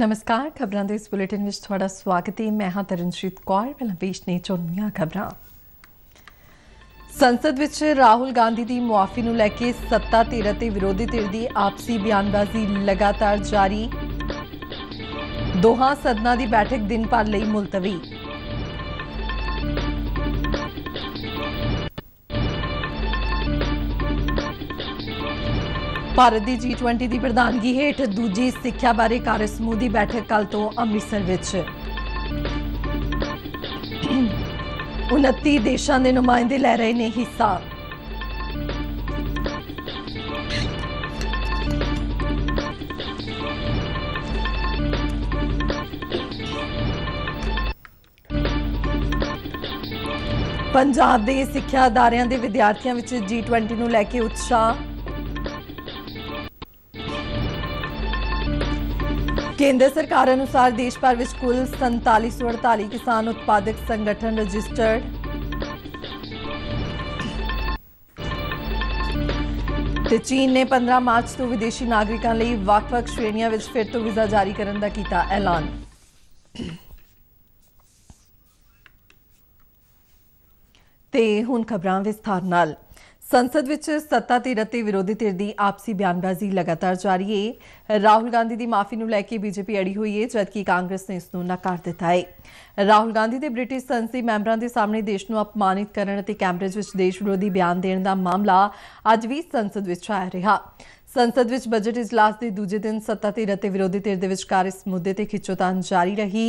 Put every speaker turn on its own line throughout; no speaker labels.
ਨਮਸਕਾਰ ਖਬਰਾਂ ਦੇ ਇਸ ਬੁਲੇਟਿਨ ਵਿੱਚ ਤੁਹਾਡਾ ਸਵਾਗਤ ਹੈ ਮੈਂ ਹਾਂ ਤਰਨਜੀਤ ਕੌਰ ਪਹਿਲਾਂ ਪੇਸ਼ ਨੇ ਚੋਣੀਆਂ ਖਬਰਾਂ ਸੰਸਦ ਵਿੱਚ ਰਾਹੁਲ ਗਾਂਧੀ ਦੀ ਮੁਆਫੀ ਨੂੰ ਲੈ ਕੇ ਸੱਤਾ ਧਿਰ ਅਤੇ ਵਿਰੋਧੀ ਧਿਰ ਦੀ ਆਪਸੀ ਬਿਆਨਬਾਜ਼ੀ ਲਗਾਤਾਰ ਜਾਰੀ ਦੋਹਾਂ ਸਦਨਾਂ ਦੀ ਬੈਠਕ ਦਿਨ ਭਰ ਲਈ ਮੁਲਤਵੀ ਭਾਰਤ ਦੀ G20 ਦੀ ਪ੍ਰਧਾਨਗੀ ਹੇਠ ਦੂਜੀ ਸਿੱਖਿਆ ਬਾਰੇ ਕਾਰਜ ਸਮੂਹ ਦੀ ਬੈਠਕ ਕੱਲ ਤੋਂ ਅੰਮ੍ਰਿਤਸਰ ਵਿੱਚ 29 ਦੇਸ਼ਾਂ ਦੇ ਨੁਮਾਇੰਦੇ ਲੈ ਰਹੇ ਨੇ ਹਿੱਸਾ ਪੰਜਾਬ ਦੇ ਸਿੱਖਿਆ ਅਦਾਰਿਆਂ ਦੇ ਵਿਦਿਆਰਥੀਆਂ ਵਿੱਚ G20 ਨੂੰ ਲੈ ਕੇ ਉਤਸ਼ਾਹ ਕੇਂਦਰ ਸਰਕਾਰ ਅਨੁਸਾਰ ਦੇਸ਼ ਭਰ ਵਿੱਚ ਕੁੱਲ 4748 ਕਿਸਾਨ ਉਤਪਾਦਕ ਸੰਗਠਨ ਰਜਿਸਟਰਡ ਤੇ ਚੀਨ ਨੇ 15 ਮਾਰਚ ਤੋਂ ਵਿਦੇਸ਼ੀ ਨਾਗਰਿਕਾਂ ਲਈ ਵੱਖ-ਵੱਖ ਸ਼੍ਰੇਣੀਆਂ ਵਿੱਚ ਫਿਰ ਤੋਂ ਵੀਜ਼ਾ ਜਾਰੀ ਕਰਨ ਦਾ ਕੀਤਾ ਐਲਾਨ ਤੇ ਹੁਣ ਖਬਰਾਂ ਵਿਸਥਾਰ ਨਾਲ ਸੰਸਦ ਵਿੱਚ ਸੱਤਾ ਧਿਰ ਅਤੇ ਵਿਰੋਧੀ ਧਿਰ ਦੀ ਆਪਸੀ ਬਿਆਨਬਾਜ਼ੀ ਲਗਾਤਾਰ ਜਾਰੀ ਹੈ ਰਾਹੁਲ ਗਾਂਧੀ ਦੀ ਮਾਫੀ ਨੂੰ ਲੈ ਕੇ ਬੀਜੇਪੀ ਅੜੀ ਹੋਈ ਹੈ ਜਦਕਿ ਕਾਂਗਰਸ ਨੇ ਇਸ ਨੂੰ ਨਕਾਰ ਦਿੱਤਾ ਹੈ ਰਾਹੁਲ ਗਾਂਧੀ ਦੇ ਬ੍ਰਿਟਿਸ਼ ਸੰਸਦੀ ਮੈਂਬਰਾਂ ਦੇ ਸਾਹਮਣੇ ਦੇਸ਼ ਨੂੰ ਅਪਮਾਨਿਤ ਕਰਨ ਅਤੇ ਕੈਂਬਰਿਜ ਵਿੱਚ ਦੇਸ਼ ਵਿਰੋਧੀ ਬਿਆਨ ਦੇਣ ਦਾ ਮਾਮਲਾ ਅੱਜ ਵੀ ਸੰਸਦ ਵਿੱਚ ਆ ਰਿਹਾ ਸੰਸਦ ਵਿੱਚ ਬਜਟ ਇਜਲਾਸ ਦੇ ਦੂਜੇ ਦਿਨ ਸੱਤਾ ਧਿਰ ਅਤੇ ਵਿਰੋਧੀ ਧਿਰ ਦੇ ਵਿਚਕਾਰ ਇਸ ਮੁੱਦੇ ਤੇ ਖਿੱਚੋਤਾਣ ਜਾਰੀ ਰਹੀ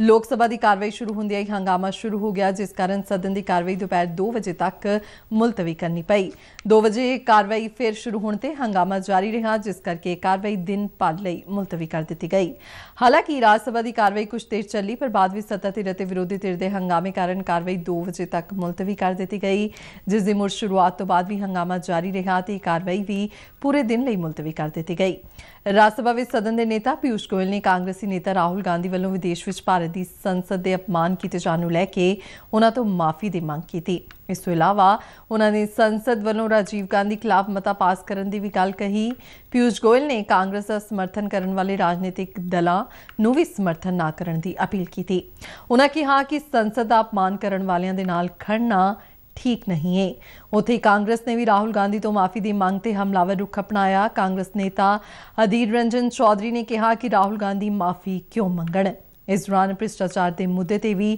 ਲੋਕ ਸਭਾ ਦੀ ਕਾਰਵਾਈ ਸ਼ੁਰੂ ਹੁੰਦਿਆਂ ਹੀ ਹੰਗਾਮਾ ਸ਼ੁਰੂ ਹੋ ਗਿਆ ਜਿਸ ਕਾਰਨ ਸਦਨ ਦੀ ਕਾਰਵਾਈ ਦੁਪਹਿਰ 2 ਵਜੇ ਤੱਕ ਮੁਲਤਵੀ ਕਰਨੀ ਪਈ 2 ਵਜੇ ਕਾਰਵਾਈ ਫਿਰ ਸ਼ੁਰੂ ਹੋਣ ਤੇ ਹੰਗਾਮਾ ਜਾਰੀ ਰਿਹਾ ਜਿਸ ਕਰਕੇ ਕਾਰਵਾਈ ਦਿਨ ਭਰ ਲਈ ਮੁਲਤਵੀ ਕਰ ਦਿੱਤੀ ਗਈ ਹਾਲਾਂਕਿ ਰਾਜ ਸਭਾ ਦੀ ਕਾਰਵਾਈ ਕੁਝ ਦੇਰ ਚੱਲੀ ਪਰ ਬਾਅਦ ਵਿੱਚ ਸੱਤਾ ਧਿਰ ਅਤੇ ਵਿਰੋਧੀ ਧਿਰ ਦੇ ਹੰਗਾਮੇ ਕਾਰਨ ਕਾਰਵਾਈ 2 ਵਜੇ ਤੱਕ ਮੁਲਤਵੀ ਕਰ ਦਿੱਤੀ ਗਈ ਜਿਸ ਦੀ ਮੁੜ ਸ਼ੁਰੂਆਤ ਤੋਂ ਬਾਅਦ ਵੀ ਹੰਗਾਮਾ ਜਾਰੀ ਰਿਹਾ ਤੇ ਕਾਰਵਾਈ ਵੀ ਪੂਰੇ ਦਿਨ ਲਈ ਮੁਲਤਵੀ ਕਰ ਦਿੱਤੀ ਗਈ ਰਾਜ ਸਭਾ ਵਿੱਚ ਸਦਨ ਦੇ ਨੇਤਾ ਪਿਊਸ਼ ਗੋਇਲ ਨੇ ਕਾਂਗਰਸੀ ਨੇਤਾ ਰਾਹੁਲ ਗਾਂਧੀ ਵੱਲੋਂ ਵਿਦੇਸ਼ ਵਿੱਚ ਭਾਰਤ ਦੀ ਸੰਸਦ ਦੇ ਅਪਮਾਨ ਕੀਤੇ ਜਾਣ ਨੂੰ ਲੈ ਕੇ ਉਹਨਾਂ ਤੋਂ ਮਾਫੀ ਦੀ ਮੰਗ ਕੀਤੀ ਇਸ ਤੋਂ ਇਲਾਵਾ ਉਹਨਾਂ ਨੇ ਸੰਸਦ ਵੱਲੋਂ ਰਾਜੀਵ ਗਾਂਧੀ ਖਿਲਾਫ ਮਤਾ ਪਾਸ ਕਰਨ ਦੀ ਵੀ ਗੱਲ ਕਹੀ ਪਿਊਸ਼ ਗੋਇਲ ਨੇ ਕਾਂਗਰਸ ਦਾ ਸਮਰਥਨ ਕਰਨ ਵਾਲੇ ਰਾਜਨੀਤਿਕ ਦਲਾਂ ਨੂੰ ਵੀ ਸਮਰਥਨ ਨਾ ਕਰਨ ਦੀ ਅਪੀਲ ਕੀਤੀ ਉਹਨਾਂ ਕਿਹਾ ਕਿ ਸੰਸਦ ਦਾ ਅਪਮਾਨ ਕਰਨ ਵਾਲਿਆਂ ਦੇ ਨਾਲ ਖੜਨਾ ਠੀਕ ਨਹੀਂ ਹੈ ਉਥੇ ਕਾਂਗਰਸ ਨੇ ਵੀ ਰਾਹੁਲ ਗਾਂਧੀ ਤੋਂ ਮਾਫੀ ਦੀ ਮੰਗ ਤੇ ਹਮਲਾਵਰ ਰੁਖ ਅਪਣਾਇਆ ਕਾਂਗਰਸ ਨੇਤਾ ਅਦੀਰ ਰੰਜਨ ਚੌਧਰੀ ਨੇ ਕਿਹਾ ਕਿ ਰਾਹੁਲ ਗਾਂਧੀ ਮਾਫੀ ਕਿਉਂ ਮੰਗਣ ਇਸ ਦੌਰਾਨ ਭ੍ਰਿਸ਼ਟਾਚਾਰ ਦੇ ਮੁੱਦੇ ਤੇ ਵੀ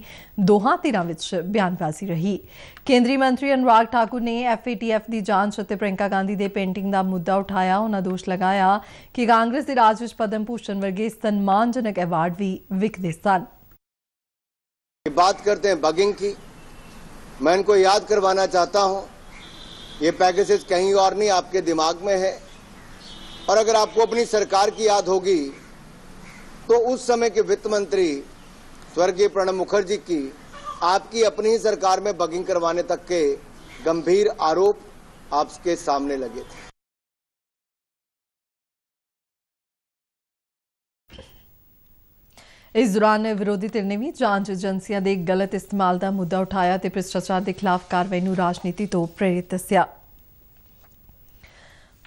ਦੋਹਾਂ ਧਿਰਾਂ ਵਿੱਚ ਬਿਆਨਬਾਜ਼ੀ ਰਹੀ ਕੇਂਦਰੀ ਮੰਤਰੀ ਅਨੁਰਾਗ ਠਾਕੁਰ ਨੇ ਐਫਏਟੀਐਫ ਦੀ ਜਾਂਚ ਅਤੇ ਪ੍ਰਿੰਕਾ ਗਾਂਧੀ ਦੇ ਪੇਂਟਿੰਗ ਦਾ ਮੁੱਦਾ ਉਠਾਇਆ ਉਹਨਾਂ ਦੋਸ਼ ਲਗਾਇਆ ਕਿ ਕਾਂਗਰਸ ਦੇ ਰਾਜ ਵਿੱਚ ਪਦਮ ਭੂਸ਼ਣ ਵਰਗੇ ਸਨਮਾਨਜਨਕ ਅਵਾਰਡ ਵੀ ਵਿਕਦੇ ਸਨ
ਇਹ ਬਾਤ ਕਰਦੇ ਹਾਂ ਬਗਿੰਗ ਕੀ मैं इनको याद करवाना चाहता हूं ये पैकेजेस कहीं और नहीं आपके दिमाग में है और अगर आपको अपनी सरकार की याद होगी तो उस समय के वित्त मंत्री स्वर्गीय प्रणब मुखर्जी की आपकी अपनी ही सरकार में बगिंग करवाने तक के गंभीर आरोप आपके सामने लगे थे
ਇਸ ਦੌਰਾਨ ਵਿਰੋਧੀ ਧਿਰ ਨੇ ਵੀ ਜਾਂਚ ਏਜੰਸੀਆਂ ਦੇ ਗਲਤ ਇਸਤੇਮਾਲ ਦਾ ਮੁੱਦਾ ਉਠਾਇਆ ਤੇ ਭ੍ਰਿਸ਼ਟਾਚਾਰ ਦੇ ਖਿਲਾਫ ਕਾਰਵਾਈ ਨੂੰ ਰਾਜਨੀਤੀ ਤੋਂ ਪ੍ਰੇਰਿਤ ਦੱਸਿਆ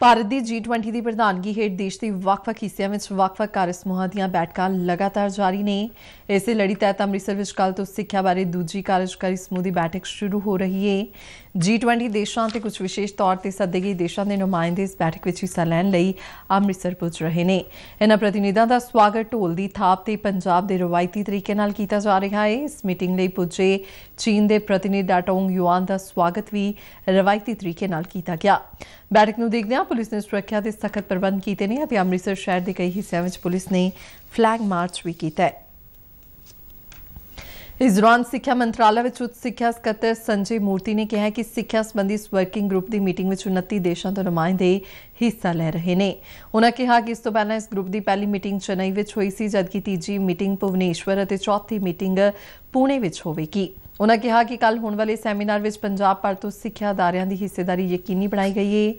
ਭਾਰਤ ਦੀ G20 ਦੀ ਪ੍ਰਧਾਨਗੀ ਹੇਠ ਦੇਸ਼ ਦੇ ਵੱਖ-ਵੱਖ ਹਿੱਸਿਆਂ ਵਿੱਚ ਵੱਖ-ਵੱਖ ਕਾਰਜ ਸਮੂਹਾਂ ਦੀਆਂ ਬੈਠਕਾਂ ਲਗਾਤਾਰ ਜਾਰੀ ਨੇ ਇਸੇ ਲੜੀ ਤਹਿਤ ਅੰਮ੍ਰਿਤਸਰ ਵਿੱਚ ਕੱਲ ਤੋਂ ਸਿੱਖਿਆ ਬਾਰੇ ਦੂਜੀ ਕਾਰਜਕਾਰੀ ਸਮੂਹ ਦੀ ਬੈਠਕ ਸ਼ੁਰੂ ਹੋ ਰਹੀ ਹੈ G20 ਦੇਸ਼ਾਂ ਤੇ ਕੁਝ ਵਿਸ਼ੇਸ਼ ਤੌਰ ਤੇ ਸੱਦੇ ਗਏ ਦੇਸ਼ਾਂ ਦੇ ਨੁਮਾਇੰਦੇ ਇਸ ਬੈਠਕ ਵਿੱਚ ਹਿੱਸਾ ਲੈਣ ਲਈ ਅੰਮ੍ਰਿਤਸਰ ਪਹੁੰਚ ਰਹੇ ਨੇ ਇਹਨਾਂ ਪ੍ਰਤੀਨਿਧਾਂ ਦਾ ਸਵਾਗਤ ਢੋਲ ਦੀ ਥਾਪ ਤੇ ਪੰਜਾਬ ਦੇ ਰਵਾਇਤੀ ਤਰੀਕੇ ਨਾਲ ਕੀਤਾ ਜਾ ਰਿਹਾ ਹੈ ਇਸ ਮੀਟਿੰਗ ਲਈ ਪੁੱਜੇ ਚੀਨ ਦੇ ਪ੍ਰਤੀਨਿਧ ਡਾਟੋਂਗ ਯੂਆਨ ਦਾ ਸਵਾਗਤ ਵੀ ਰਵਾਇਤੀ ਤਰੀਕੇ ਨਾਲ ਕੀਤਾ ਗਿਆ ਬੈਠਕ ਨੂੰ ਦੇਖਦੇ ਦੇਖਦਿਆਂ ਪੁਲਿਸ ਨੇ ਸੁਰੱਖਿਆ ਦੇ ਸਖਤ ਪ੍ਰਬੰਧ ਕੀਤੇ ਨੇ ਅਤੇ ਅੰਮ੍ਰਿਤਸਰ ਸ਼ਹਿਰ ਦੇ ਕਈ ਹਿੱਸਿਆਂ ਵਿੱਚ ਪੁਲਿਸ ਨੇ ਫਲੈਗ ਮਾਰਚ ਵੀ ਕੀਤਾ ਹੈ ਇਸ ਦੌਰਾਨ ਸਿੱਖਿਆ ਮੰਤਰਾਲਾ ਵਿੱਚ ਉੱਚ ਸਿੱਖਿਆ ਸਕੱਤਰ ਸੰਜੀ ਮੂਰਤੀ ਨੇ ਕਿਹਾ ਕਿ ਸਿੱਖਿਆ ਸੰਬੰਧੀ ਵਰਕਿੰਗ ਗਰੁੱਪ ਦੀ ਮੀਟਿੰਗ ਵਿੱਚ 29 ਦੇਸ਼ਾਂ ਤੋਂ ਨੁਮਾਇੰਦੇ ਹਿੱਸਾ ਲੈ ਰਹੇ ਨੇ ਉਹਨਾਂ ਕਿਹਾ ਕਿ ਇਸ ਤੋਂ ਪਹਿਲਾਂ ਇਸ ਗਰੁੱਪ ਦੀ ਪਹਿਲੀ ਮੀਟਿੰਗ ਚੇਨਈ ਵਿੱਚ ਹੋਈ ਸੀ ਜਦਕਿ ਤੀਜੀ ਮੀਟਿੰਗ ਭੁਵਨੇਸ਼ਵਰ ਅਤੇ ਚੌਥੀ ਮੀਟਿੰਗ ਪੂਨੇ ਵਿੱਚ ਹੋਵੇਗੀ उन्होंने कहा कि कल होने वाले सैमीनार विचाब भर तो सिक्ख्या अदारों की हिस्सेदारी यकीनी बनाई गई है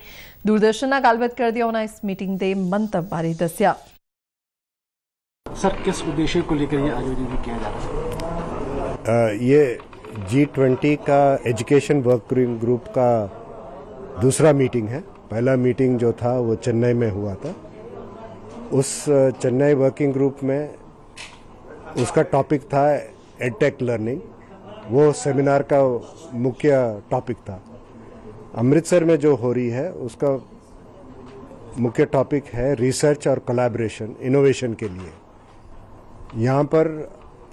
दूरदर्शन गलबात करद उन्होंने इस मीटिंग के मंतव बारे दसिया
किस को लेकर ये आयोजन किया जा
ये जी ट्वेंटी का एजुकेशन वर्क ग्रुप का दूसरा मीटिंग है पहला मीटिंग जो था वो चेन्नई में हुआ था उस चेन्नई वर्किंग ग्रुप में उसका टॉपिक था एडटेक लर्निंग वो सेमिनार का मुख्य टॉपिक था अमृतसर में जो हो रही है उसका मुख्य टॉपिक है रिसर्च और कोलैबोरेशन इनोवेशन के लिए यहाँ पर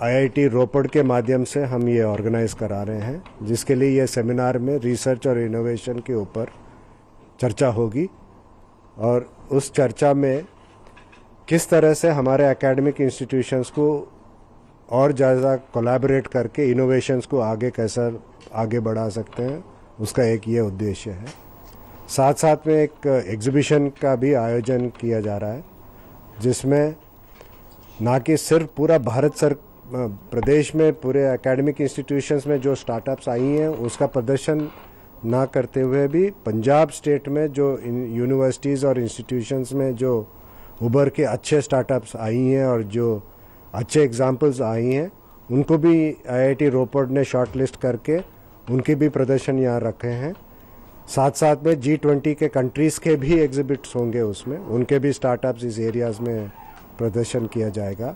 आईआईटी रोपड़ के माध्यम से हम ये ऑर्गेनाइज करा रहे हैं जिसके लिए यह सेमिनार में रिसर्च और इनोवेशन के ऊपर चर्चा होगी और उस चर्चा में किस तरह से हमारे एकेडमिक इंस्टीट्यूशंस को और ज़्यादा कोलैबोरेट करके इनोवेशंस को आगे कैसा आगे बढ़ा सकते हैं उसका एक ये उद्देश्य है साथ साथ में एक एग्जीबिशन का भी आयोजन किया जा रहा है जिसमें ना कि सिर्फ पूरा भारत सर प्रदेश में पूरे एकेडमिक इंस्टीट्यूशंस में जो स्टार्टअप्स आई हैं उसका प्रदर्शन ना करते हुए भी पंजाब स्टेट में जो यूनिवर्सिटीज़ और इंस्टीट्यूशंस में जो उभर के अच्छे स्टार्टअप्स आई हैं और जो अच्छे एग्जाम्पल्स आई हैं उनको भी आईआईटी रोपड़ ने शॉर्टलिस्ट करके उनके भी प्रदर्शन यहाँ रखे हैं साथ साथ में जी ट्वेंटी के कंट्रीज़ के भी एग्जिबिट्स होंगे उसमें उनके भी स्टार्टअप्स इस एरियाज़ में प्रदर्शन किया जाएगा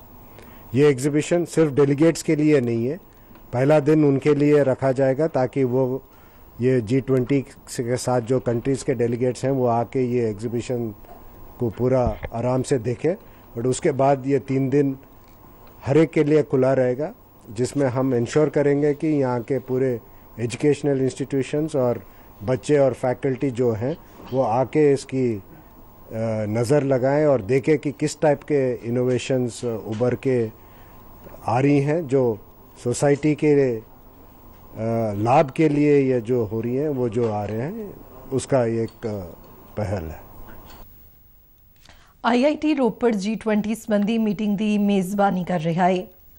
ये एग्जिबिशन सिर्फ डेलीगेट्स के लिए नहीं है पहला दिन उनके लिए रखा जाएगा ताकि वो ये जी ट्वेंटी के साथ जो कंट्रीज़ के डेलीगेट्स हैं वो आके ये एग्ज़िबिशन को पूरा आराम से देखें बट उसके बाद ये तीन दिन हर एक के लिए खुला रहेगा जिसमें हम इंश्योर करेंगे कि यहाँ के पूरे एजुकेशनल इंस्टीट्यूशंस और बच्चे और फैकल्टी जो हैं वो आके इसकी नज़र लगाएं और देखें कि किस टाइप के इनोवेशंस उभर के आ रही हैं जो सोसाइटी के लाभ के लिए ये जो हो रही हैं वो जो आ रहे हैं उसका एक पहल है
ਆਈਆਈਟੀ ਰੋਪੜ G20 ਸੰਬੰਧੀ ਮੀਟਿੰਗ ਦੀ ਮੇਜ਼ਬਾਨੀ ਕਰ ਰਿਹਾ ਹੈ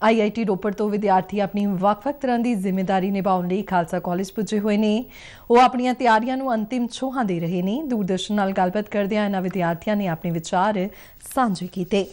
ਆਈਆਈਟੀ ਰੋਪੜ ਤੋਂ ਵਿਦਿਆਰਥੀ ਆਪਣੀ ਵੱਖ-ਵੱਖ ਤਰ੍ਹਾਂ ਦੀ ਜ਼ਿੰਮੇਵਾਰੀ ਨਿਭਾਉਣ ਲਈ ਖਾਲਸਾ ਕਾਲਜ ਪੁੱਜੇ ਹੋਏ ਨੇ ਉਹ ਆਪਣੀਆਂ ਤਿਆਰੀਆਂ ਨੂੰ ਅੰਤਿਮ ਛੋਹਾਂ ਦੇ ਰਹੇ ਨੇ ਦੂਰਦਰਸ਼ਨ ਨਾਲ ਗੱਲਬਾਤ ਕਰਦਿਆਂ ਇਹਨਾਂ ਵਿਦਿਆਰਥੀਆਂ ਨੇ ਆਪਣੇ ਵਿਚਾਰ ਸਾਂਝੇ ਕੀਤੇ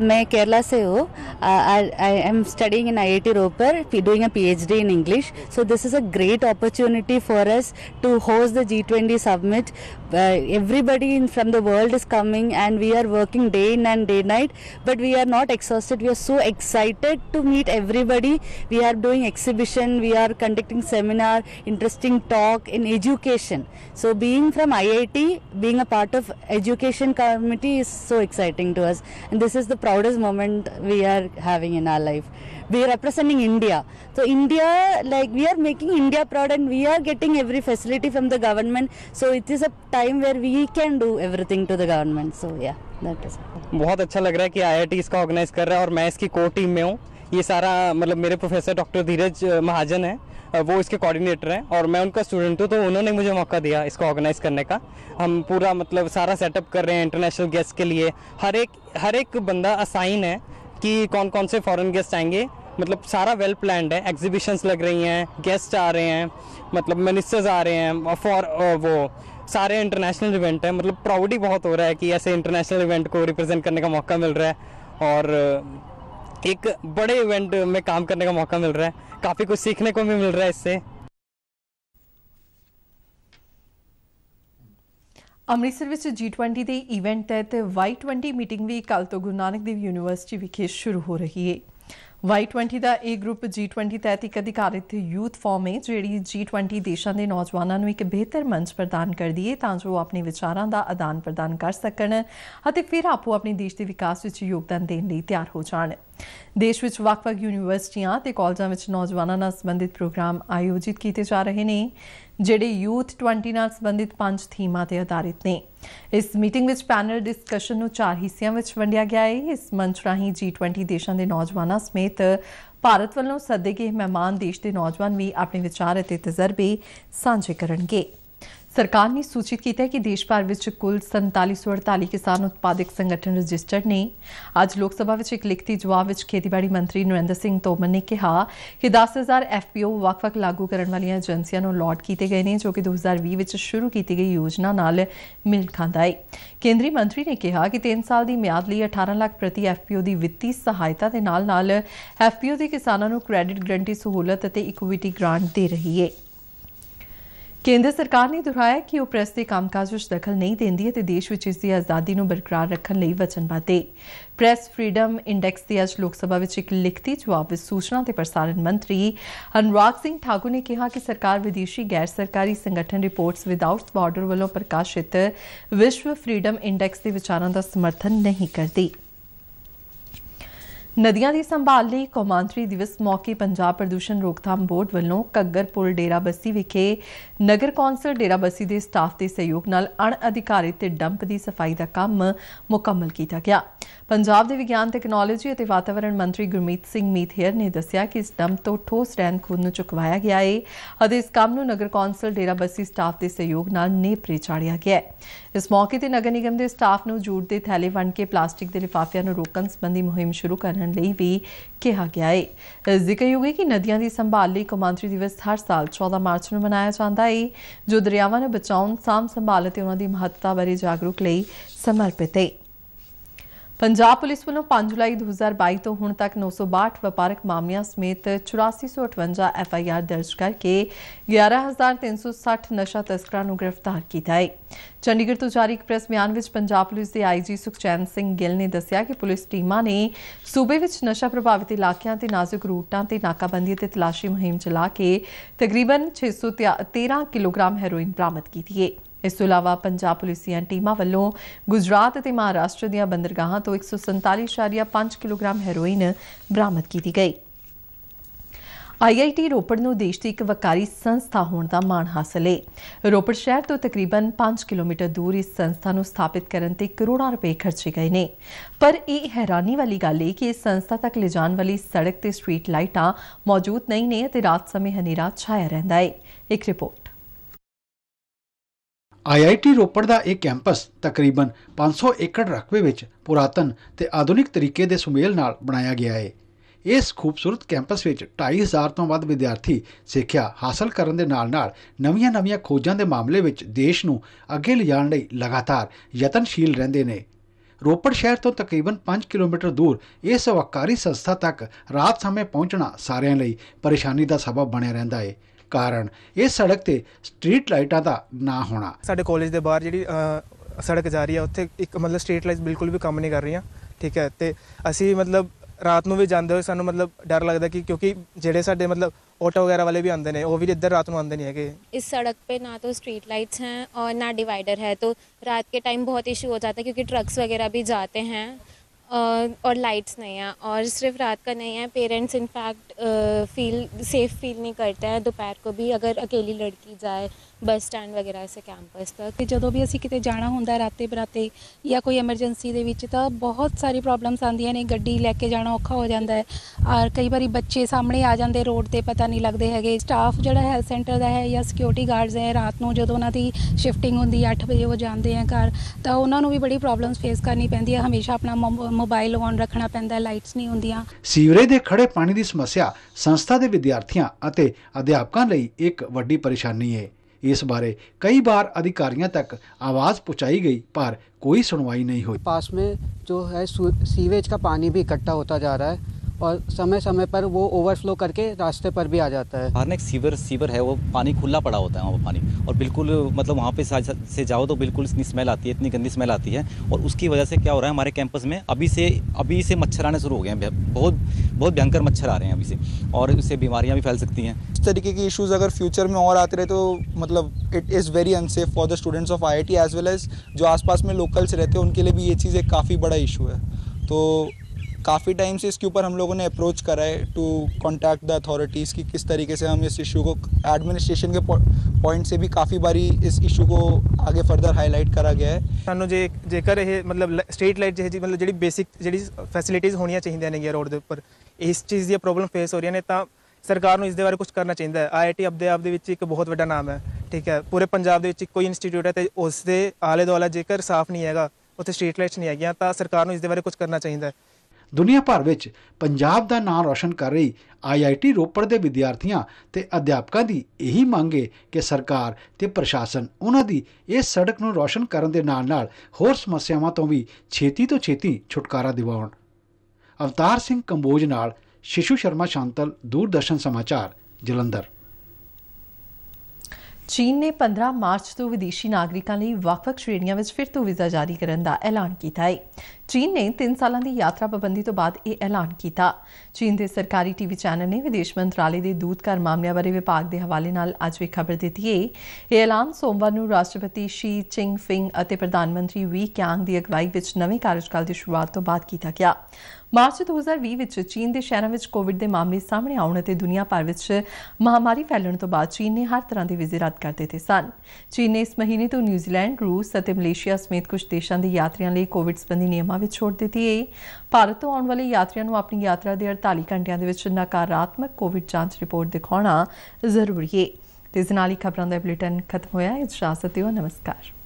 मैं केरला से हूँ I am studying in I I T Ropar doing a PhD in English so this is a great opportunity for us to host the G twenty summit everybody in from the world is coming and we are working day in and day night but we are not exhausted we are so excited to meet everybody we are doing exhibition we are conducting seminar interesting talk in education so being from I I T being a part of education community is so exciting to us and this is the proudest moment we are having in our life. We are representing India. So India, like we are making India proud and we are getting every facility from the government. So it is a time where we can do everything to the government. So yeah, that is. बहुत अच्छा लग रहा है कि IIT इसका organize कर रहा है और मैं इसकी को team में हूँ ये सारा मतलब मेरे professor Dr. धीरज महाजन है वो इसके कोऑर्डिनेटर हैं और मैं उनका स्टूडेंट हूँ तो उन्होंने मुझे मौका दिया इसको ऑर्गेनाइज़ करने का हम पूरा मतलब सारा सेटअप कर रहे हैं इंटरनेशनल गेस्ट के लिए हर एक हर एक बंदा असाइन है कि कौन कौन से फॉरेन गेस्ट आएंगे मतलब सारा वेल प्लान्ड है एग्जीबिशंस लग रही हैं गेस्ट आ रहे हैं मतलब मिनिस्टर्स आ रहे हैं फॉर वो सारे इंटरनेशनल इवेंट हैं मतलब प्राउड ही बहुत हो रहा है कि ऐसे इंटरनेशनल इवेंट को रिप्रेजेंट करने का मौका मिल रहा है और एक बड़े इवेंट में काम करने का मौका मिल रहा है काफ़ी कुछ सीखने को भी मिल रहा है इससे
ਅੰਮ੍ਰਿਤਸਰ ਵਿੱਚ G20 ਦੇ ਇਵੈਂਟ ਤਹਿਤ Y20 ਮੀਟਿੰਗ ਵੀ ਕੱਲ ਤੋਂ ਗੁਰੂ ਨਾਨਕ ਦੇਵ ਯੂਨੀਵਰਸਿਟੀ ਵਿਖੇ ਸ਼ੁਰੂ ਹੋ ਰਹੀ ਹੈ Y20 ਦਾ ਇਹ ਗਰੁੱਪ G20 ਤਹਿਤ ਇੱਕ ਅਧਿਕਾਰਿਤ ਯੂਥ ਫੋਰਮ ਹੈ ਜਿਹੜੀ G20 ਦੇਸ਼ਾਂ ਦੇ ਨੌਜਵਾਨਾਂ ਨੂੰ ਇੱਕ ਬਿਹਤਰ ਮੰਚ ਪ੍ਰਦਾਨ ਕਰਦੀ ਹੈ ਤਾਂ ਜੋ ਉਹ ਆਪਣੇ ਵਿਚਾਰਾਂ ਦਾ ਆਦਾਨ ਪ੍ਰਦਾਨ ਕਰ ਸਕਣ ਅਤੇ ਫਿਰ ਆਪੋ ਆਪਣੇ ਦੇਸ਼ ਦੇ ਵਿਕਾਸ ਵਿੱਚ ਯੋਗਦਾਨ ਦੇਣ ਲਈ ਤਿਆਰ ਹੋ ਜਾਣ ਦੇਸ਼ ਵਿੱਚ ਵੱਖ-ਵੱਖ ਯੂਨੀਵਰਸਿਟੀਆਂ ਤੇ ਕਾਲਜਾਂ ਵਿੱਚ ਨੌਜਵਾਨਾਂ ਨਾਲ ਸੰਬੰਧਿਤ ਪ੍ਰੋਗਰਾਮ ਆਯੋਜਿਤ ਕੀਤੇ ਜਾ ਰਹੇ ਨੇ ਜਿਹੜੇ ਯੂਥ 20 ਨਾਲ ਸੰਬੰਧਿਤ ਪੰਜ ਥੀਮਾਂ ਤੇ ਆਧਾਰਿਤ ਨੇ ਇਸ ਮੀਟਿੰਗ ਵਿੱਚ ਪੈਨਲ ਡਿਸਕਸ਼ਨ ਨੂੰ ਚਾਰ ਹਿੱਸਿਆਂ ਵਿੱਚ ਵੰਡਿਆ ਗਿਆ ਹੈ ਇਸ ਮੰਚ ਰਾਹੀਂ G20 ਦੇਸ਼ਾਂ ਦੇ ਨੌਜਵਾਨਾਂ ਸਮੇਤ ਭਾਰਤ ਵੱਲੋਂ ਸੱਦੇ ਗਏ ਮਹਿਮਾਨ ਦੇਸ਼ ਦੇ ਨੌਜਵਾਨ ਵੀ ਆਪਣੇ ਵਿਚਾਰ ਅਤੇ ਤਜਰਬੇ ਸਾਂਝੇ ਕਰਨਗੇ ਸਰਕਾਰ ਨੇ ਸੂਚਿਤ ਕੀਤਾ ਹੈ ਕਿ ਦੇਸ਼ ਭਰ ਵਿੱਚ ਕੁੱਲ 4748 ਕਿਸਾਨ ਉਤਪਾਦਕ ਸੰਗਠਨ ਰਜਿਸਟਰਡ ਨੇ ਅੱਜ ਲੋਕ ਸਭਾ ਵਿੱਚ ਇੱਕ ਲਿਖਤੀ ਜਵਾਬ ਵਿੱਚ ਖੇਤੀਬਾੜੀ ਮੰਤਰੀ ਨਰਿੰਦਰ ਸਿੰਘ ਤੋਮਰ ਨੇ ਕਿਹਾ ਕਿ 10000 ਐਫਪੀਓ ਵੱਖ-ਵੱਖ ਲਾਗੂ ਕਰਨ ਵਾਲੀਆਂ ਏਜੰਸੀਆਂ ਨੂੰ ਲੋਟ ਕੀਤੇ ਗਏ ਨੇ ਜੋ ਕਿ 2020 ਵਿੱਚ ਸ਼ੁਰੂ ਕੀਤੀ ਗਈ ਯੋਜਨਾ ਨਾਲ ਮਿਲ ਖਾਂਦਾ ਹੈ ਕੇਂਦਰੀ ਮੰਤਰੀ ਨੇ ਕਿਹਾ ਕਿ 3 ਸਾਲ ਦੀ ਮਿਆਦ ਲਈ 18 ਲੱਖ ਪ੍ਰਤੀ ਐਫਪੀਓ ਦੀ ਵਿੱਤੀ ਸਹਾਇਤਾ ਦੇ ਨਾਲ-ਨਾਲ ਐਫਪੀਓ ਦੇ ਕਿਸਾਨਾਂ ਨੂੰ ਕ੍ਰੈਡਿਟ ਗਰੰਟੀ ਸਹੂਲਤ ਅਤੇ ਇਕੁਇਟੀ ਗ੍ਰਾਂਟ ਦੇ ਰਹੀ ਹੈ ਕੇਂਦਰ ਸਰਕਾਰ ਨੇ ਦੁਹਰਾਇਆ ਕਿ ਉਹ ਪ੍ਰੈਸ ਦੇ ਕੰਮਕਾਜ ਵਿੱਚ ਦਖਲ ਨਹੀਂ ਦਿੰਦੀ ਹੈ ਤੇ ਦੇਸ਼ ਵਿੱਚ ਇਸ ਦੀ ਆਜ਼ਾਦੀ ਨੂੰ ਬਰਕਰਾਰ ਰੱਖਣ ਲਈ ਵਚਨਬੱਧ ਹੈ। ਪ੍ਰੈਸ ਫਰੀडम ਇੰਡੈਕਸ ਦੇ ਅੱਜ ਲੋਕ ਸਭਾ ਵਿੱਚ ਇੱਕ ਲਿਖਤੀ ਜਵਾਬ ਵਿੱਚ ਸੂਚਨਾ ਤੇ ਪ੍ਰਸਾਰਣ ਮੰਤਰੀ ਅਨਰਾਗ ਸਿੰਘ ਠਾਕੁਰ ਨੇ ਕਿਹਾ ਕਿ ਸਰਕਾਰ ਵਿਦੇਸ਼ੀ ਗੈਰ ਸਰਕਾਰੀ ਸੰਗਠਨ ਰਿਪੋਰਟਸ ਵਿਦਆਊਟ ਬਾਰਡਰ ਵੱਲੋਂ ਪ੍ਰਕਾਸ਼ਿਤ ਵਿਸ਼ਵ ਫਰੀडम ਇੰਡੈਕਸ ਦੇ ਵਿਚਾਰਾਂ ਦਾ ਸਮਰਥਨ ਨਹੀਂ ਕਰਦੀ। ਨਦੀਆਂ ਦੀ ਸੰਭਾਲ ਲਈ ਕੌਮਾਂਤਰੀ ਦਿਵਸ ਮੌਕੇ ਪੰਜਾਬ ਪ੍ਰਦੂਸ਼ਣ ਰੋਕਥਾਮ ਬੋਰਡ ਵੱਲੋਂ ਕੱਗਰ ਪੁਲ ਡੇਰਾਬੱਸੀ ਵਿਖੇ ਨਗਰ ਕੌਂਸਲ ਡੇਰਾਬੱਸੀ ਦੇ ਸਟਾਫ ਦੇ ਸਹਿਯੋਗ ਨਾਲ ਅਣਅਧਿਕਾਰਿਤ ਤੇ ਡੰਪ ਦੀ ਸਫਾਈ ਦਾ ਕੰਮ ਮੁਕੰਮਲ ਕੀਤਾ ਗਿਆ ਪੰਜਾਬ ਦੇ ਵਿਗਿਆਨ ਟੈਕਨੋਲੋਜੀ ਅਤੇ ਵਾਤਾਵਰਣ ਮੰਤਰੀ ਗੁਰਮੀਤ ਸਿੰਘ ਮੀਥੇਰ ਨੇ ਦੱਸਿਆ ਕਿ ਇਸ ਡੰਪ ਤੋਂ ਠੋਸ ਰਹਿੰਦ ਖੂਦ ਨੂੰ ਚੁਕਵਾਇਆ ਗਿਆ ਹੈ ਅਤੇ ਇਸ ਕੰਮ ਨੂੰ ਨਗਰ ਕੌਂਸਲ ਡੇਰਾਬੱਸੀ ਸਟਾਫ ਦੇ ਸਹਿਯੋਗ ਨਾਲ ਨੇਪਰੇ ਚਾੜਿਆ ਗਿਆ ਹੈ ਇਸ ਮੌਕੇ ਤੇ ਨਗਰ ਨਿਗਮ ਦੇ ਸਟਾਫ ਨੂੰ ਜੂੜ ਦੇ ਥੈਲੇ ਵੰਡ ਕੇ ਪਲਾਸਟਿਕ ਦੇ ਲਿਫਾਫਿਆਂ ਨੂੰ ਰੋਕਣ ਸੰਬੰਧੀ ਮੁਹਿੰਮ ਸ਼ੁਰੂ ਕਰਨ ਰਹਿਣ ਲਈ ਵੀ ਕਿਹਾ ਗਿਆ ਹੈ ਜ਼ਿਕਰਯੋਗ ਹੈ ਕਿ ਨਦੀਆਂ ਦੀ ਸੰਭਾਲ ਲਈ ਕਮਾਂਤਰੀ ਦਿਵਸ ਹਰ ਸਾਲ 14 ਮਾਰਚ ਨੂੰ ਮਨਾਇਆ ਜਾਂਦਾ ਹੈ ਜੋ ਦਰਿਆਵਾਂ ਨੂੰ ਬਚਾਉਣ ਸਾਂਭ ਸੰਭਾਲ ਅਤੇ ਉਹਨਾਂ ਦੀ ਮਹੱਤਤਾ ਬਾਰੇ ਜਾਗਰੂਕ ਲਈ ਸਮਰਪਿਤ ਹੈ ਪੰਜਾਬ ਪੁਲਿਸ ਵੱਲੋਂ 5 ਜੁਲਾਈ 2022 ਤੋਂ ਹੁਣ ਤੱਕ 962 ਵਪਾਰਕ ਮਾਮਲਿਆਂ ਸਮੇਤ 8458 ਐਫਆਈਆਰ ਦਰਜ ਕਰਕੇ 11360 ਨਸ਼ਾ ਤਸਕਰਾਂ ਨੂੰ ਗ੍ਰਿਫਤਾਰ ਕੀਤਾ ਹੈ ਚੰਡੀਗੜ੍ਹ ਤੋਂ ਜਾਰੀ ਇੱਕ ਪ੍ਰੈਸ ਬਿਆਨ ਵਿੱਚ ਪੰਜਾਬ ਪੁਲਿਸ ਦੇ ਆਈਜੀ ਸੁਖਚੈਨ ਸਿੰਘ ਗਿੱਲ ਨੇ ਦੱਸਿਆ ਕਿ ਪੁਲਿਸ ਟੀਮਾਂ ਨੇ ਸੂਬੇ ਵਿੱਚ ਨਸ਼ਾ ਪ੍ਰਭਾਵਿਤ ਇਲਾਕਿਆਂ ਤੇ ਨਾਜ਼ੁਕ ਰੂਟਾਂ ਤੇ ਨਾਕਾਬੰਦੀ ਤੇ ਤਲਾਸ਼ੀ ਮੁਹਿੰਮ ਚਲਾ ਕੇ ਤਕਰੀਬਨ 613 ਕਿਲੋਗ੍ਰਾਮ ਹੈਰੋਇਨ ਬਰਾਮਦ ਕੀਤੀ ਹੈ ਇਸ ਤੋਂ ਇਲਾਵਾ ਪੰਜਾਬ ਪੁਲਿਸ ਦੀਆਂ ਟੀਮਾਂ ਵੱਲੋਂ ਗੁਜਰਾਤ ਅਤੇ ਮਹਾਰਾਸ਼ਟਰ ਦੀਆਂ ਬੰਦਰਗਾਹਾਂ ਤੋਂ 147.5 ਕਿਲੋਗ੍ਰਾਮ ਹੈਰੋਇਨ ਬਰਾਮਦ ਕੀਤੀ ਗਈ। ਆਈਆਈਟੀ ਰੋਪੜ ਨੂੰ ਦੇਸ਼ ਦੀ ਇੱਕ ਵਕਾਰੀ ਸੰਸਥਾ ਹੋਣ ਦਾ ਮਾਣ ਹਾਸਲ ਹੈ। ਰੋਪੜ ਸ਼ਹਿਰ ਤੋਂ ਤਕਰੀਬਨ 5 ਕਿਲੋਮੀਟਰ ਦੂਰ ਇਸ ਸੰਸਥਾ ਨੂੰ ਸਥਾਪਿਤ ਕਰਨ ਤੇ ਕਰੋੜਾਂ ਰੁਪਏ ਖਰਚੇ ਗਏ ਨੇ। ਪਰ ਇਹ ਹੈਰਾਨੀ ਵਾਲੀ ਗੱਲ ਹੈ ਕਿ ਇਸ ਸੰਸਥਾ ਤੱਕ ਜਾਣ ਵਾਲੀ ਸੜਕ ਤੇ ਸਟਰੀਟ ਲਾਈਟਾਂ ਮੌਜੂਦ ਨਹੀਂ ਨੇ ਅਤੇ ਰਾਤ ਸਮੇਂ ਹਨੇਰਾ ਛਾਇਆ ਰਹਿੰਦਾ ਹੈ। ਇੱਕ ਰਿਪੋਰਟ
ਆਈਆਈਟੀ ਰੋਪੜ ਦਾ ਇਹ ਕੈਂਪਸ ਤਕਰੀਬਨ 500 ਏਕੜ ਰਕਬੇ ਵਿੱਚ ਪੁਰਾਤਨ ਤੇ ਆਧੁਨਿਕ ਤਰੀਕੇ ਦੇ ਸੁਮੇਲ ਨਾਲ ਬਣਾਇਆ ਗਿਆ ਹੈ। ਇਸ ਖੂਬਸੂਰਤ ਕੈਂਪਸ ਵਿੱਚ 2500 ਤੋਂ ਵੱਧ ਵਿਦਿਆਰਥੀ ਸਿੱਖਿਆ ਹਾਸਲ ਕਰਨ ਦੇ ਨਾਲ-ਨਾਲ ਨਵੀਆਂ-ਨਵੀਆਂ ਖੋਜਾਂ ਦੇ ਮਾਮਲੇ ਵਿੱਚ ਦੇਸ਼ ਨੂੰ ਅੱਗੇ ਲਿਜਾਣ ਲਈ ਲਗਾਤਾਰ ਯਤਨਸ਼ੀਲ ਰਹਿੰਦੇ ਨੇ। ਰੋਪੜ ਸ਼ਹਿਰ ਤੋਂ ਤਕਰੀਬਨ 5 ਕਿਲੋਮੀਟਰ ਦੂਰ ਇਸ ਵਕਾਰੀ ਸੰਸਥਾ ਤੱਕ ਰਾਤ ਸਮੇਂ ਪਹੁੰਚਣਾ ਸਾਰਿਆਂ ਲਈ ਪਰੇਸ਼ਾਨੀ ਦਾ ਸਬਬ ਬਣਿਆ ਰਹਿੰਦਾ ਹੈ। ਕਾਰਨ ਇਹ ਸੜਕ ਤੇ ਸਟਰੀਟ ਲਾਈਟਾਂ ਦਾ ਨਾ ਹੋਣਾ ਸਾਡੇ ਕਾਲਜ ਦੇ ਬਾਹਰ ਜਿਹੜੀ ਸੜਕ ਜਾ ਰਹੀ ਹੈ ਉੱਥੇ ਇੱਕ ਮਤਲਬ ਸਟਰੀਟ ਲਾਈਟ ਬਿਲਕੁਲ ਵੀ ਕੰਮ ਨਹੀਂ ਕਰ ਰਹੀਆਂ ਠੀਕ ਹੈ ਤੇ ਅਸੀਂ ਮਤਲਬ ਰਾਤ ਨੂੰ ਵੀ ਜਾਂਦੇ ਹੋਏ ਸਾਨੂੰ ਮਤਲਬ ਡਰ ਲੱਗਦਾ ਕਿ ਕਿਉਂਕਿ ਜਿਹੜੇ ਸਾਡੇ ਮਤਲਬ ਆਟੋ ਵਗੈਰਾ ਵਾਲੇ ਵੀ ਆਉਂਦੇ ਨੇ ਉਹ ਵੀ ਇੱਧਰ ਰਾਤ ਨੂੰ ਆਉਂਦੇ ਨਹੀਂ ਹੈਗੇ
ਇਸ ਸੜਕ 'ਤੇ ਨਾ ਤਾਂ ਸਟਰੀਟ ਲਾਈਟਸ
ਹਨ ਔਰ ਨਾ ਡਿਵਾਈਡਰ ਹੈ ਤਾਂ ਰਾਤ ਕੇ ਟਾਈਮ ਬਹੁਤ ਇਸ਼ੂ ਹੋ ਜਾਂਦਾ ਕਿਉਂਕਿ ਟਰੱਕਸ ਵਗੈਰਾ ਵੀ ਜਾਂਦੇ ਹਨ
और लाइट्स नहीं हैं और सिर्फ रात का नहीं है parents in fact feel safe feel नहीं करते हैं दोपहर को भी अगर अकेली लड़की जाए ਬੱਸ ਸਟੈਂਡ ਵਗੈਰਾ ਸੇ ਕੈਂਪਸ ਤੱਕ ਤੇ ਜਦੋਂ ਵੀ ਅਸੀਂ ਕਿਤੇ ਜਾਣਾ ਹੁੰਦਾ ਰਾਤੇ ਬਰਾਤੇ ਜਾਂ ਕੋਈ ਐਮਰਜੈਂਸੀ ਦੇ ਵਿੱਚ ਤਾਂ ਬਹੁਤ ਸਾਰੀ ਪ੍ਰੋਬਲਮਸ ਆਉਂਦੀਆਂ ਨੇ ਗੱਡੀ ਲੈ ਕੇ ਜਾਣਾ ਔਖਾ ਹੋ ਜਾਂਦਾ ਹੈ ਔਰ ਕਈ ਵਾਰੀ ਬੱਚੇ ਸਾਹਮਣੇ ਆ ਜਾਂਦੇ ਰੋਡ ਤੇ ਪਤਾ ਨਹੀਂ ਲੱਗਦੇ ਹੈਗੇ ਸਟਾਫ ਜਿਹੜਾ ਹੈਲਥ ਸੈਂਟਰ ਦਾ ਹੈ ਜਾਂ ਸਿਕਿਉਰਿਟੀ ਗਾਰਡਸ ਹੈ ਰਾਤ ਨੂੰ ਜਦੋਂ ਉਹਨਾਂ ਦੀ ਸ਼ਿਫਟਿੰਗ ਹੁੰਦੀ 8 ਵਜੇ ਉਹ ਜਾਂਦੇ ਆ ਘਰ ਤਾਂ ਉਹਨਾਂ ਨੂੰ ਵੀ ਬੜੀ ਪ੍ਰੋਬਲਮਸ ਫੇਸ ਕਰਨੀ ਪੈਂਦੀ ਹੈ ਹਮੇਸ਼ਾ ਆਪਣਾ ਮੋਬਾਈਲ ਔਨ ਰੱਖਣਾ ਪੈਂਦਾ ਹੈ ਲਾਈਟਸ ਨਹੀਂ ਹੁੰਦੀਆਂ
ਸੀਵਰੇਜ ਦੇ ਖੜੇ ਪਾਣੀ ਦੀ ਸਮੱਸਿਆ ਸੰਸਥਾ ਦੇ ਵਿਦਿਆਰਥੀਆਂ ਅਤੇ ਅਧਿਆਪਕਾਂ ਲਈ ਇੱਕ ਵੱਡੀ ਪਰੇਸ਼ਾਨੀ ਹੈ ਇਸ ਬਾਰੇ ਕਈ ਵਾਰ ਅਧਿਕਾਰੀਆਂ ਤੱਕ ਆਵਾਜ਼ ਪਹੁੰਚਾਈ ਗਈ ਪਰ ਕੋਈ ਸੁਣਵਾਈ ਨਹੀਂ ਹੋਈ ਪਾਸ में ਜੋ ਹੈ सीवेज ਦਾ ਪਾਣੀ ਵੀ ਇਕੱਠਾ ਹੁੰਦਾ ਜਾ ਰਿਹਾ ਹੈ और समय समय पर वो ओवरफ्लो करके रास्ते पर भी आ जाता है हर एक सीवर सीवर है वो पानी खुला पड़ा होता है वहाँ पानी और बिल्कुल मतलब वहाँ पे से जाओ तो बिल्कुल इतनी स्मेल आती है इतनी गंदी स्मेल आती है और उसकी वजह से क्या हो रहा है हमारे कैंपस में अभी से अभी से मच्छर आने शुरू हो गए हैं बहुत बहुत भयंकर मच्छर आ रहे हैं अभी से और इससे बीमारियाँ भी फैल सकती हैं इस तरीके की इशूज़ अगर फ्यूचर में और आते रहे तो मतलब it is very unsafe for the students of I as well as जो आसपास में लोकल्स रहते हैं उनके लिए भी ये चीज़ एक काफ़ी बड़ा इशू है तो काफ़ी टाइम से इसके ऊपर हम लोगों ने अप्रोच करा है टू कॉन्टैक्ट द अथॉरिटीज़ की किस तरीके से हम इस इशू को एडमिनिस्ट्रेशन के पॉइंट से भी काफ़ी बारी इस इशू को आगे फर्दर हाईलाइट करा गया है सानू जे जेकर यह मतलब स्ट्रीट लाइट जी मतलब जी बेसिक जी फैसिलिटीज़ होनी चाहिए ने रोड के उपर इस चीज़ दॉब्लम फेस हो रही ने तो सरकार को इस बारे कुछ करना चाहिए आई आई टी अपने आप एक बहुत व्डा नाम है ठीक है पूरे पाब इंस्टीट्यूट है तो उसके आले दुआला जेकर साफ नहीं है उत्तर स्ट्रीट लाइट्स नहीं है तो सरकार को इस बारे कुछ करना चाहिए ਦੁਨੀਆ ਭਰ ਵਿੱਚ ਪੰਜਾਬ ਦਾ ਨਾਮ ਰੌਸ਼ਨ ਕਰ ਰਹੀ ਆਈਆਈਟੀ ਰੋਪੜ ਦੇ ਵਿਦਿਆਰਥੀਆਂ ਤੇ ਅਧਿਆਪਕਾਂ ਦੀ ਇਹੀ ਮੰਗ ਹੈ ਕਿ ਸਰਕਾਰ ਤੇ ਪ੍ਰਸ਼ਾਸਨ ਉਹਨਾਂ ਦੀ ਇਸ ਸੜਕ ਨੂੰ ਰੌਸ਼ਨ ਕਰਨ ਦੇ ਨਾਲ-ਨਾਲ ਹੋਰ ਸਮੱਸਿਆਵਾਂ ਤੋਂ ਵੀ ਛੇਤੀ ਤੋਂ ਛੇਤੀ ਛੁਟਕਾਰਾ ਦਿਵਾਉਣ ਅਵਤਾਰ ਸਿੰਘ ਕੰਬੋਜ ਨਾਲ ਸ਼ਿਸ਼ੂ ਸ਼ਰਮਾ ਸ਼ਾਂਤਲ ਦੂਰਦਰਸ਼ਨ ਸਮਾਚਾਰ ਜਲੰਧਰ
ਚੀਨ ਨੇ 15 ਮਾਰਚ ਤੋਂ ਵਿਦੇਸ਼ੀ ਨਾਗਰਿਕਾਂ ਲਈ ਵੱਖ-ਵੱਖ ਸ਼੍ਰੇਣੀਆਂ ਵਿੱਚ ਫਿਰ ਤੋਂ ਵੀਜ਼ਾ ਜਾਰੀ ਕਰਨ ਦਾ ਐਲਾਨ ਕੀਤਾ ਹੈ। ਚੀਨ ਨੇ 3 ਸਾਲਾਂ ਦੀ ਯਾਤਰਾ ਪਾਬੰਦੀ ਤੋਂ ਬਾਅਦ ਇਹ ਐਲਾਨ ਕੀਤਾ। ਚੀਨ ਦੇ ਸਰਕਾਰੀ ਟੀਵੀ ਚੈਨਲ ਨੇ ਵਿਦੇਸ਼ ਮੰਤਰਾਲੇ ਦੇ ਦੂਤਘਰ ਮਾਮਲਿਆਂ ਬਾਰੇ ਵਿਭਾਗ ਦੇ ਹਵਾਲੇ ਨਾਲ ਅੱਜ ਵੀ ਖਬਰ ਦਿੱਤੀ ਹੈ। ਇਹ ਐਲਾਨ ਸੋਮਵਾਰ ਨੂੰ ਰਾਸ਼ਟਰਪਤੀ ਸ਼ੀ ਚਿੰਗ ਫਿੰਗ ਅਤੇ ਪ੍ਰਧਾਨ ਮੰਤਰੀ ਵੀ ਕਿਆਂਗ ਦੀ ਅਗਵਾਈ ਵਿੱਚ ਨਵੇਂ ਕਾਰਜਕਾਲ ਦੀ ਸ਼ੁਰੂਆਤ ਤੋਂ ਬਾਅਦ ਕੀਤਾ ਗਿਆ। ਮਾਰਚ 2020 ਵਿੱਚ ਚੀਨ ਦੇ ਸ਼ਹਿਰਾਂ ਵਿੱਚ ਕੋਵਿਡ ਦੇ ਮਾਮਲੇ ਸਾਹਮਣੇ ਆਉਣ ਅਤੇ ਦੁਨੀਆ ਭਰ ਵਿੱਚ ਮਹਾਮਾਰੀ ਫੈਲਣ ਤੋਂ ਬਾਅਦ ਚੀਨ ਨੇ ਹਰ ਤਰ੍ਹਾਂ ਦੇ ਵੀਜ਼ੇ ਰੱਦ ਕਰ ਦਿੱਤੇ ਸਨ ਚੀਨ ਨੇ ਇਸ ਮਹੀਨੇ ਤੋਂ ਨਿਊਜ਼ੀਲੈਂਡ ਰੂਸ ਅਤੇ ਮਲੇਸ਼ੀਆ ਸਮੇਤ ਕੁਝ ਦੇਸ਼ਾਂ ਦੇ ਯਾਤਰੀਆਂ ਲਈ ਕੋਵਿਡ ਸੰਬੰਧੀ ਨਿਯਮਾਂ ਵਿੱਚ ਛੋਟ ਦਿੱਤੀ ਹੈ ਭਾਰਤ ਤੋਂ ਆਉਣ ਵਾਲੇ ਯਾਤਰੀਆਂ ਨੂੰ ਆਪਣੀ ਯਾਤਰਾ ਦੇ 48 ਘੰਟਿਆਂ ਦੇ ਵਿੱਚ ਨਕਾਰਾਤਮਕ ਕੋਵਿਡ ਜਾਂਚ ਰਿਪੋਰਟ ਦਿਖਾਉਣਾ ਜ਼ਰੂਰੀ ਹੈ ਤੇ ਇਸ ਨਾਲ ਹੀ ਖਬਰਾਂ ਦਾ ਬੁਲੇਟਿਨ ਖਤਮ ਹੋਇਆ ਇਸ ਸ਼ਾਸਤਿਓ ਨਮਸਕਾਰ